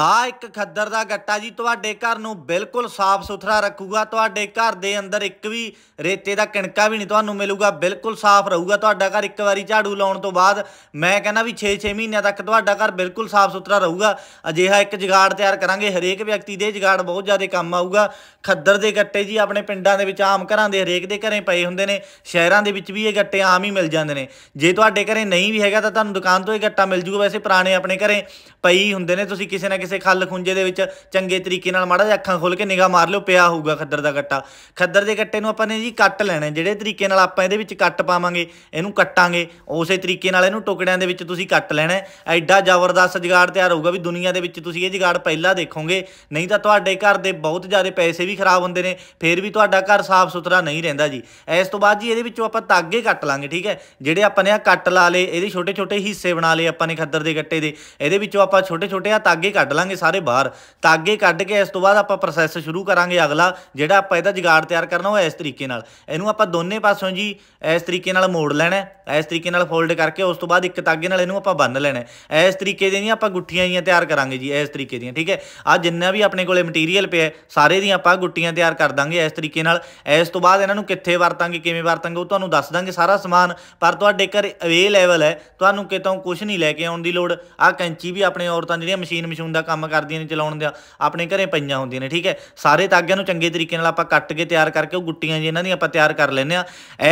ਆ ਇੱਕ ਖੱਦਰ ਦਾ ਗੱਟਾ ਜੀ ਤੁਹਾਡੇ ਘਰ ਨੂੰ ਬਿਲਕੁਲ ਸਾਫ਼ ਸੁਥਰਾ ਰੱਖੂਗਾ ਤੁਹਾਡੇ ਘਰ ਦੇ ਅੰਦਰ ਇੱਕ ਵੀ ਰੇਤੇ ਦਾ ਕਿਣਕਾ ਵੀ ਨਹੀਂ ਤੁਹਾਨੂੰ ਮਿਲੂਗਾ ਬਿਲਕੁਲ ਸਾਫ਼ ਰਹੂਗਾ ਤੁਹਾਡਾ ਘਰ ਇੱਕ ਵਾਰੀ ਝਾੜੂ ਲਾਉਣ ਤੋਂ ਬਾਅਦ ਮੈਂ ਕਹਿੰਦਾ ਵੀ 6-6 ਮਹੀਨਿਆਂ ਤੱਕ ਤੁਹਾਡਾ ਘਰ ਬਿਲਕੁਲ ਸਾਫ਼ ਸੁਥਰਾ ਰਹੂਗਾ ਅਜਿਹਾ ਇੱਕ ਜਗਾੜ ਤਿਆਰ ਕਰਾਂਗੇ ਹਰੇਕ ਵਿਅਕਤੀ ਦੇ ਜਗਾੜ ਬਹੁਤ ਜ਼ਿਆਦਾ ਕੰਮ ਆਊਗਾ ਖੱਦਰ ਦੇ ਗੱਟੇ ਜੀ ਆਪਣੇ ਪਿੰਡਾਂ ਦੇ ਵਿੱਚ ਆਮ ਘਰਾਂ ਦੇ ਹਰੇਕ ਦੇ ਘਰੇ ਪਏ ਹੁੰਦੇ ਨੇ ਸ਼ਹਿਰਾਂ ਦੇ ਵਿੱਚ ਵੀ ਇਹ ਗੱਟੇ ਆਮ ਹੀ ਮਿਲ ਜਾਂਦੇ ਨੇ ਜੇ ਤੁਹਾਡੇ ਘਰੇ ਨਹੀਂ ਵੀ ਹੈਗਾ ਤਾਂ ਤੁਹਾਨੂੰ ਦੁਕਾਨ ਤੋਂ ਇਹ ਗੱਟਾ ਮਿਲ ਜੂਗਾ ਵੈਸੇ ਪੁਰਾਣੇ ਆਪਣੇ ਘਰੇ ਪਈ ਹੁੰਦੇ ਨੇ ਤੁਸੀਂ ਕਿਸੇ ਨਾ ਕਿਸੇ ਖੱਲ ਖੁੰਜੇ ਦੇ ਵਿੱਚ ਚੰਗੇ ਤਰੀਕੇ ਨਾਲ ਮਾੜਾ ਜਿਹਾ ਅੱਖਾਂ ਖੋਲ ਕੇ ਨਿਗਾਹ ਮਾਰ ਲਿਓ ਪਿਆ ਹੋਊਗਾ ਖੱਦਰ ਦਾ ਕੱਟਾ ਖੱਦਰ ਦੇ ਕੱਟੇ ਨੂੰ ਆਪਾਂ ਨੇ ਜੀ ਕੱਟ ਲੈਣਾ ਜਿਹੜੇ ਤਰੀਕੇ ਨਾਲ ਆਪਾਂ ਇਹਦੇ ਵਿੱਚ ਕੱਟ ਪਾਵਾਂਗੇ ਇਹਨੂੰ ਕੱਟਾਂਗੇ ਉਸੇ ਤਰੀਕੇ ਨਾਲ ਇਹਨੂੰ ਟੁਕੜਿਆਂ ਦੇ ਵਿੱਚ ਤੁਸੀਂ ਕੱਟ ਲੈਣਾ ਐਡਾ ਜ਼ਬਰਦਸਤ ਜਿਗਾੜ ਤਿਆਰ ਹੋਊਗਾ ਵੀ ਦੁਨੀਆ ਦੇ ਵਿੱਚ ਤੁਸੀਂ ਇਹ ਜਿਗਾੜ ਪਹਿਲਾਂ ਦੇਖੋਗੇ ਨਹੀਂ ਤਾਂ ਤੁਹਾਡੇ ਘਰ ਦੇ ਬਹੁਤ ਜ਼ਿਆਦਾ ਪੈਸੇ ਵੀ ਖਰਾਬ ਹੁੰਦੇ ਨੇ ਫਿਰ ਵੀ ਤੁਹਾਡਾ ਘਰ ਸਾਫ਼ ਸੁਥਰਾ ਨਹੀਂ ਰਹਿੰਦਾ ਜੀ ਇਸ ਤੋਂ ਬਾਅਦ ਜੀ ਇਹਦੇ ਵਿੱਚੋਂ ਆਪਾਂ ਤਾਗੇ ਕੱਟ ਲਾਂਗੇ ਠੀਕ ਹੈ ਜਿਹੜੇ ਆਪਾਂ ਨੇ ਆ ਕੱਟ ਲਾ ਲਏ ਇਹਦੇ ਛੋਟੇ ਛੋਟੇ ਹਿੱਸੇ ਬਣਾ ਲਏ ਆਪਾਂ ਨੇ ਖੱਦਰ ਦੇ ਗੱਟੇ ਦੇ ਇਹਦੇ ਵਿੱਚੋਂ ਆਪਾਂ ਛੋਟੇ ਛੋਟੇ ਆ ਤਾਗੇ ਕੱਟ ਕੱਢ ਲਾਂਗੇ ਸਾਰੇ ਬਾਹਰ ਤਾਗੇ ਕੱਢ ਕੇ ਇਸ ਤੋਂ ਬਾਅਦ ਆਪਾਂ ਪ੍ਰੋਸੈਸ ਸ਼ੁਰੂ ਕਰਾਂਗੇ ਅਗਲਾ ਜਿਹੜਾ ਆਪਾਂ ਇਹਦਾ ਜਿਗਾਰ ਤਿਆਰ ਕਰਨਾ ਉਹ ਇਸ ਤਰੀਕੇ ਨਾਲ ਇਹਨੂੰ ਆਪਾਂ ਦੋਨੇ ਪਾਸੋਂ ਜੀ ਇਸ ਤਰੀਕੇ ਨਾਲ ਮੋੜ ਲੈਣਾ ਇਸ ਤਰੀਕੇ ਨਾਲ ਫੋਲਡ ਕਰਕੇ ਉਸ ਤੋਂ ਬਾਅਦ ਇੱਕ ਤਾਗੇ ਨਾਲ ਇਹਨੂੰ ਆਪਾਂ ਬੰਨ ਲੈਣਾ ਇਸ ਤਰੀਕੇ ਦੀਆਂ ਆਪਾਂ ਗੁੱਠੀਆਂ ਜੀਆਂ ਤਿਆਰ ਕਰਾਂਗੇ ਜੀ ਇਸ ਤਰੀਕੇ ਦੀਆਂ ਠੀਕ ਹੈ ਆ ਜਿੰਨਾ ਵੀ ਆਪਣੇ ਕੋਲੇ ਮਟੀਰੀਅਲ ਪਿਆ ਸਾਰੇ ਦੀ ਆਪਾਂ ਗੁੱਟੀਆਂ ਤਿਆਰ ਕਰ ਦਾਂਗੇ ਇਸ ਤਰੀਕੇ ਨਾਲ ਇਸ ਤੋਂ ਬਾਅਦ ਇਹਨਾਂ ਨੂੰ ਕਿੱਥੇ ਵਰਤਾਂਗੇ ਕਿਵੇਂ ਵਰਤਾਂਗੇ ਉਹ ਤੁਹਾਨੂੰ ਦੱਸ ਦਾਂਗੇ ਸਾਰਾ ਸਮਾਨ ਪਰ ਤੁਹਾਡੇ ਘਰ ਅਵੇਲੇਬਲ ਹੈ ਤੁਹਾਨੂੰ ਕਿਤੋਂ ਕੁਝ ਨਹੀਂ ਲੈ ਕੇ ਆਉਣ ਦੀ ਲੋੜ ਆ ਕੈਂਚੀ ਵੀ ਆਪਣੇ ਔਰਤਾਂ ਜਿਹੜੀਆਂ ਮਸ਼ੀਨ ਮਸ਼ੂਨ ਦਾ ਦਾ ਕੰਮ ਕਰਦੀਆਂ ਨੇ ਚਲਾਉਣ ਦਾ ਆਪਣੇ ਘਰੇ ਪਈਆਂ ਹੁੰਦੀਆਂ ਨੇ ਠੀਕ ਹੈ ਸਾਰੇ ਤਾਗਿਆਂ ਨੂੰ ਚੰਗੇ ਤਰੀਕੇ ਨਾਲ ਆਪਾਂ ਕੱਟ ਕੇ ਤਿਆਰ ਕਰਕੇ ਉਹ ਗੁੱਟੀਆਂ ਜੀ ਇਹਨਾਂ ਦੀ ਆਪਾਂ ਤਿਆਰ ਕਰ ਲੈਨੇ ਆ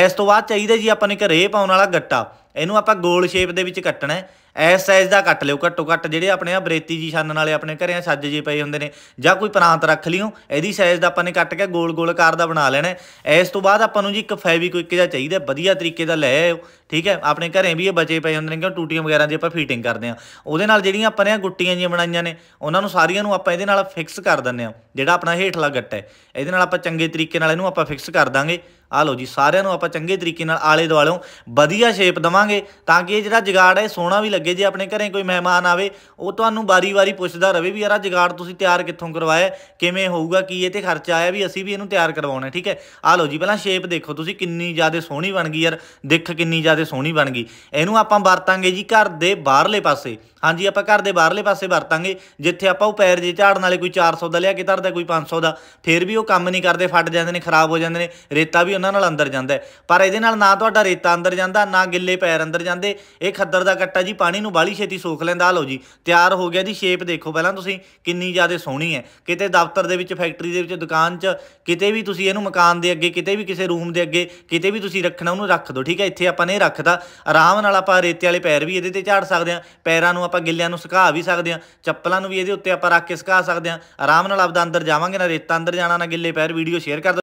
ਇਸ ਤੋਂ ਬਾਅਦ ਚਾਹੀਦਾ ਜੀ ਆਪਾਂ ਨੇ ਘਰੇ ਪਾਉਣ ਵਾਲਾ ਗੱਟਾ ਇਹਨੂੰ ਆਪਾਂ ਗੋਲ ਸ਼ੇਪ ਦੇ ਵਿੱਚ ਕੱਟਣਾ ਹੈ ਐਸ ਸਾਈਜ਼ ਦਾ ਕੱਟ ਲਿਓ ਘੱਟੋ ਘੱਟ ਜਿਹੜੇ ਆਪਣੇ ਆ ਬਰੇਤੀ ਜੀ ਛਾਨਣ ਵਾਲੇ ਆਪਣੇ ਘਰੇ ਆ ਛੱਜ ਜੇ ਪਏ ਹੁੰਦੇ ਨੇ ਜਾਂ ਕੋਈ ਪ੍ਰਾਂਤ ਰੱਖ ਲਿਓ ਇਹਦੀ ਸਾਈਜ਼ ਦਾ ਆਪਾਂ ਨੇ ਕੱਟ ਕੇ ਗੋਲ ਗੋਲ ਆਕਾਰ ਦਾ ਬਣਾ ਲੈਣਾ ਇਸ ਤੋਂ ਬਾਅਦ ਆਪਾਂ ਨੂੰ ਜੀ ਇੱਕ ਫੈਵਿਕਵਿਕ ਦਾ ਚਾਹੀਦਾ ਵਧੀਆ ਤਰੀਕੇ ਦਾ ਲੈ ਆਇਓ ਠੀਕ ਹੈ ਆਪਣੇ ਘਰੇ ਵੀ ਇਹ ਬਚੇ ਪਏ ਹੁੰਦੇ ਨੇ ਕਿਉਂ ਟੂਟੀਆਂ ਵਗੈਰਾ ਦੀ ਆਪਾਂ ਫਿਟਿੰਗ ਕਰਦੇ ਆ ਉਹਦੇ ਨਾਲ ਜਿਹੜੀਆਂ ਆਪਾਂ ਨੇ ਗੁੱਟੀਆਂ ਜੀਆਂ ਬਣਾਈਆਂ ਨੇ ਉਹਨਾਂ ਨੂੰ ਸਾਰੀਆਂ ਨੂੰ ਆਪਾਂ ਇਹਦੇ ਨਾਲ ਫਿਕਸ ਕਰ ਦਿੰਨੇ ਆ ਜਿਹੜਾ ਆਪਣਾ ਹੇਠਲਾ ਗੱਟ ਹੈ ਇਹਦੇ ਨਾਲ ਆਪਾਂ ਚੰਗੇ ਤਰੀਕੇ ਨਾਲ ਇਹਨੂੰ ਆਪਾਂ ਫਿਕਸ ਕਰ ਦਾਂਗੇ ਆ ਲਓ ਜੀ ਸਾਰਿਆਂ ਨੂੰ ਆਪਾਂ ਚੰਗੇ ਤਰੀਕੇ ਨਾਲ ਆਲੇ ਦੁਆਲੇ ਵਧੀਆ ਸ਼ੇਪ ਦਵਾਂਗੇ ਤਾਂ ਕਿ ਇਹ ਜਿਹੜਾ ਜਗਾੜ ਹੈ ਸੋਹਣਾ ਵੀ ਲੱਗੇ ਜੇ ਆਪਣੇ ਘਰੇ ਕੋਈ ਮਹਿਮਾਨ ਆਵੇ ਉਹ ਤੁਹਾਨੂੰ ਬਾਰੀ-ਬਾਰੀ ਪੁੱਛਦਾ ਰਵੇ ਵੀ ਯਾਰ ਆ ਜਗਾੜ ਤੁਸੀਂ ਤਿਆਰ ਕਿੱਥੋਂ ਕਰਵਾਇਆ ਕਿਵੇਂ ਹੋਊਗਾ ਕੀ ਇਹ ਤੇ ਖਰਚਾ ਆਇਆ ਵੀ ਅਸੀਂ ਵੀ ਇਹਨੂੰ ਤਿਆਰ ਕਰਵਾਉਣਾ ਠੀਕ ਹੈ ਆ ਲਓ ਜੀ ਪਹਿਲਾਂ ਸ਼ੇਪ ਦੇਖੋ ਤੁਸੀਂ ਕਿੰਨੀ ਜ਼ਿਆਦਾ ਸੋਹਣੀ ਬਣ ਗਈ ਯਾਰ ਦੇਖ ਕਿੰਨੀ ਜ਼ਿਆਦਾ ਸੋਹਣੀ ਬਣ ਗਈ ਇਹਨੂੰ ਆਪਾਂ ਵਰਤਾਂਗੇ ਜੀ ਘਰ ਦੇ ਬਾਹਰਲੇ ਪਾਸੇ ਹਾਂਜੀ ਆਪਾਂ ਘਰ ਦੇ ਬਾਹਰਲੇ ਪਾਸੇ ਵਰਤਾਂਗੇ ਜਿੱਥੇ ਆਪਾਂ ਉਹ ਪੈਰ ਜੇ ਝਾੜਨ ਵਾਲੇ ਕੋਈ 400 ਦਾ ਲਿਆ ਕੇ ਧਰਦਾ ਕੋਈ 500 ਦਾ ਫਿਰ ਵੀ ਉਹ ਕੰਮ ਨਹੀਂ ਕਰਦੇ ਫਟ ਜਾਂਦੇ ਨੇ ਖਰਾਬ ਹੋ ਜਾਂਦੇ ਨੇ ਰੇਤਾ ਵੀ ਉਹਨਾਂ ਨਾਲ ਅੰਦਰ ਜਾਂਦਾ ਪਰ ਇਹਦੇ ਨਾਲ ਨਾ ਤੁਹਾਡਾ ਰੇਤਾ ਅੰਦਰ ਜਾਂਦਾ ਨਾ ਗਿੱਲੇ ਪੈਰ ਅੰਦਰ ਜਾਂਦੇ ਇਹ ਖੱਦਰ ਦਾ ਕੱਟਾ ਜੀ ਪਾਣੀ ਨੂੰ ਬਾਲੀ ਛੇਤੀ ਸੋਖ ਲੈਂਦਾ ਆ ਲਓ ਜੀ ਤਿਆਰ ਹੋ ਗਿਆ ਜੀ ਸ਼ੇਪ ਦੇਖੋ ਪਹਿਲਾਂ ਤੁਸੀਂ ਕਿੰਨੀ ਜ਼ਿਆਦਾ ਸੋਹਣੀ ਹੈ ਕਿਤੇ ਦਫ਼ਤਰ ਦੇ ਵਿੱਚ ਫੈਕਟਰੀ ਦੇ ਵਿੱਚ ਦੁਕਾਨ 'ਚ ਕਿਤੇ ਵੀ ਤੁਸੀਂ ਇਹਨੂੰ ਮਕਾਨ ਦੇ ਅੱਗੇ ਕਿਤੇ ਵੀ ਕਿਸੇ ਰੂਮ ਦੇ ਅੱਗੇ ਕਿਤੇ ਵੀ ਤੁਸੀਂ ਰੱਖਣਾ ਉਹਨੂੰ ਰੱਖ ਦਿਓ ਠੀਕ ਹੈ ਇੱਥੇ ਆਪਾਂ ਨੇ ਰੱਖਦਾ ਆਰਾਮ ਨਾਲ ਆਪਾਂ ਰੇਤੇ ਵਾਲੇ ਪੈਰ ਵੀ ਇਹਦੇ ਤੇ ਝਾੜ ਸਕਦੇ ਆ ਪੈਰਾਂ ਨੂੰ ਆਪਾਂ ਗਿੱਲਿਆਂ ਨੂੰ ਸੁਕਾ ਵੀ ਸਕਦੇ ਆ ਚੱਪਲਾਂ ਨੂੰ ਵੀ ਇਹਦੇ ਉੱਤੇ ਆਪਾਂ ਰੱਖ ਕੇ ਸੁਕਾ ਸਕਦੇ ਆ ਆਰਾਮ ਨਾਲ ਆਪਦਾ ਅੰਦਰ ਜਾਵਾਂਗੇ ਨਾ ਰੇਤਾ ਅੰਦਰ ਜਾਣਾ ਨਾ ਗਿੱਲੇ ਪੈਰ ਵੀਡੀਓ ਸ਼ੇਅਰ ਕਰ